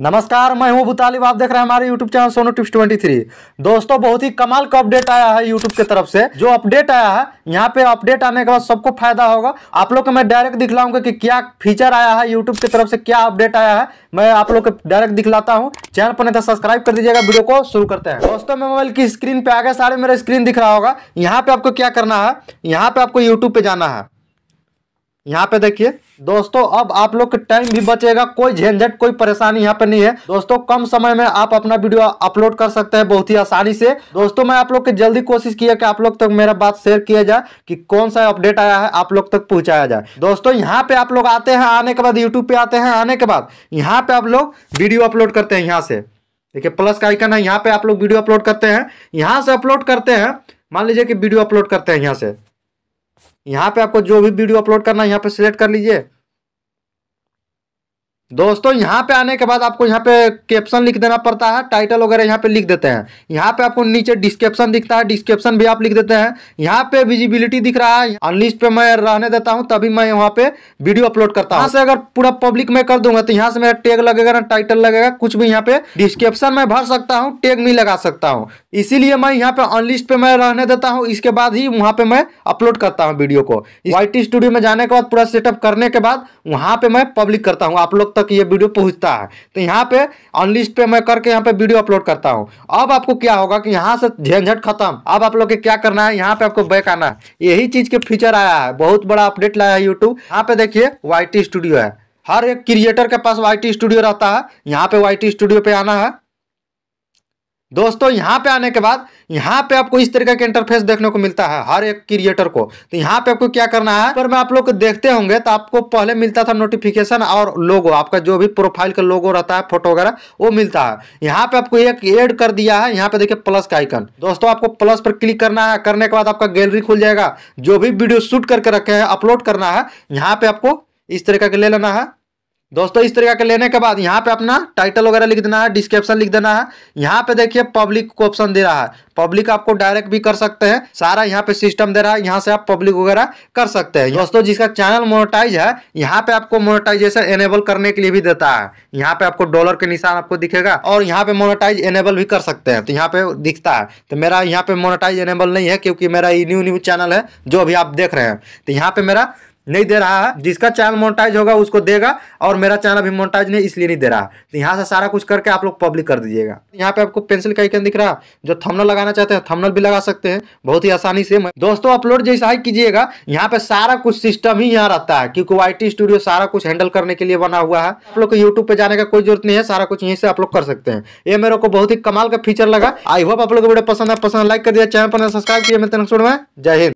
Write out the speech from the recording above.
नमस्कार मैं हूं भूतालिब आप देख रहे हैं हमारे यूट्यूब चैनल सोनो टिप्स 23 दोस्तों बहुत ही कमाल का अपडेट आया है यूट्यूब की तरफ से जो अपडेट आया है यहां पे अपडेट आने के बाद सबको फायदा होगा आप लोग को मैं डायरेक्ट दिखलाऊंगा कि क्या फीचर आया है यूट्यूब की तरफ से क्या अपडेट आया है मैं आप लोग को डायरेक्ट दिखलाता हूँ चैनल पर नहीं सब्सक्राइब तो कर दीजिएगा वीडियो को शुरू करते हैं दोस्तों मोबाइल की स्क्रीन पे आगे सारे मेरा स्क्रीन दिख रहा होगा यहाँ पे आपको क्या करना है यहाँ पे आपको यूट्यूब पे जाना है यहाँ पे देखिए दोस्तों अब आप लोग का टाइम भी बचेगा कोई झंझट कोई परेशानी यहाँ पे नहीं है दोस्तों कम समय में आप अपना वीडियो अपलोड कर सकते हैं बहुत ही आसानी से दोस्तों मैं आप लोग के जल्दी कोशिश किया कि आप लोग तक मेरा बात शेयर किया जाए कि कौन सा अपडेट आया है आप लोग तक पहुंचाया जाए दोस्तों यहाँ पे आप लोग आते हैं आने के बाद यूट्यूब पे आते हैं आने के बाद यहाँ पे आप लोग वीडियो अपलोड करते हैं यहाँ से देखिए प्लस का आइकन है यहाँ पे आप लोग वीडियो अपलोड करते हैं यहाँ से अपलोड करते हैं मान लीजिए कि वीडियो अपलोड करते हैं यहाँ से यहाँ पे आपको जो भी वीडियो अपलोड करना है यहाँ पे सिलेक्ट कर लीजिए दोस्तों यहाँ पे आने के बाद आपको यहाँ पे कैप्शन लिख देना पड़ता है टाइटल वगैरह यहाँ पे लिख देते हैं यहाँ पे आपको नीचे डिस्क्रिप्शन दिखता है डिस्क्रिप्शन भी आप लिख देते हैं यहाँ पे विजिबिलिटी दिख रहा है अनलिस्ट पे मैं रहने देता हूँ तभी मैं यहाँ पे वीडियो अपलोड करता हूँ अगर पूरा पब्लिक में कर दूंगा तो यहाँ से मेरा टैग लगेगा ना टाइटल लगेगा कुछ भी यहाँ पे डिस्क्रिप्शन में भर सकता हूँ टैग भी लगा सकता हूँ इसीलिए मैं यहाँ पे अनलिस्ट पे मैं रहने देता हूँ इसके बाद ही वहाँ पे मैं अपलोड करता हूँ वीडियो को वाई स्टूडियो में जाने के बाद पूरा सेटअप करने के बाद वहाँ पे मैं पब्लिक करता हूँ आप लोग तक तक ये वीडियो पहुंचता है तो यहाँ पे अनलिस्ट पे मैं करके यहाँ पे वीडियो अपलोड करता हूँ अब आपको क्या होगा कि यहाँ से झंझट खत्म अब आप लोग के क्या करना है यहाँ पे आपको बैक आना है यही चीज के फीचर आया है बहुत बड़ा अपडेट लाया है यूट्यूब यहाँ पे देखिए वाई स्टूडियो है हर एक क्रिएटर के पास वाई स्टूडियो रहता है यहाँ पे वाई स्टूडियो पे आना है दोस्तों यहाँ पे आने के बाद यहाँ पे आपको इस तरीके का इंटरफेस देखने को मिलता है हर एक क्रिएटर को तो यहाँ पे आपको क्या करना है पर मैं आप लोग देखते होंगे तो आपको पहले मिलता था नोटिफिकेशन और लोगो आपका जो भी प्रोफाइल का लोगो रहता है फोटो वगैरह वो मिलता है यहाँ पे आपको एक एड कर दिया है यहाँ पे देखिए प्लस का आइकन दोस्तों आपको प्लस पर क्लिक करना है करने के बाद आपका गैलरी खुल जाएगा जो भी वीडियो शूट करके रखे हैं अपलोड करना है यहाँ पे आपको इस तरीके का ले लेना है दोस्तों इस तरीके का लेने के बाद यहाँ पे अपना टाइटल वगैरह लिख देना है डिस्क्रिप्शन लिख देना है यहाँ पे देखिए पब्लिक को ऑप्शन दे रहा है पब्लिक आपको डायरेक्ट भी कर सकते हैं सारा यहाँ पे सिस्टम दे रहा है यहाँ से आप पब्लिक वगैरह कर सकते हैं दोस्तों जिसका चैनल मोनोटाइज है यहाँ पे आपको मोनोटाइजेशन एनेबल करने के लिए भी देता है यहाँ पे आपको डॉलर के निशान आपको दिखेगा और यहाँ पे मोनोटाइज एनेबल भी कर सकते हैं तो यहाँ पे दिखता है तो मेरा यहाँ पे मोनोटाइज एनेबल नहीं है क्योंकि मेरा न्यू न्यू चैनल है जो अभी आप देख रहे हैं तो यहाँ पे मेरा नहीं दे रहा है जिसका चैनल मोनेटाइज होगा उसको देगा और मेरा चैनल अभी मोनेटाइज नहीं इसलिए नहीं दे रहा तो यहाँ से सारा कुछ करके आप लोग पब्लिक कर दीजिएगा यहाँ पे आपको पेंसिल का आइकन दिख रहा जो थमनल लगाना चाहते हैं थमनल भी लगा सकते हैं बहुत ही आसानी से दोस्तों अपलोड जैसा ही कीजिएगा यहाँ पे सारा कुछ सिस्टम ही यहाँ रहता है क्योंकि वाई स्टूडियो सारा कुछ हैंडल करने के लिए बना हुआ है आप लोग को यूट्यूब पे जाने का कोई जरूरत नहीं है सारा कुछ यहीं से आप लोग कर सकते हैं ये मेरे को बहुत ही कमाल का फीचर लगा आई होप आप लोग को वीडियो पसंद है पसंद लाइक कर दिया चैनल पर सब्सक्राइब किया जय हिंद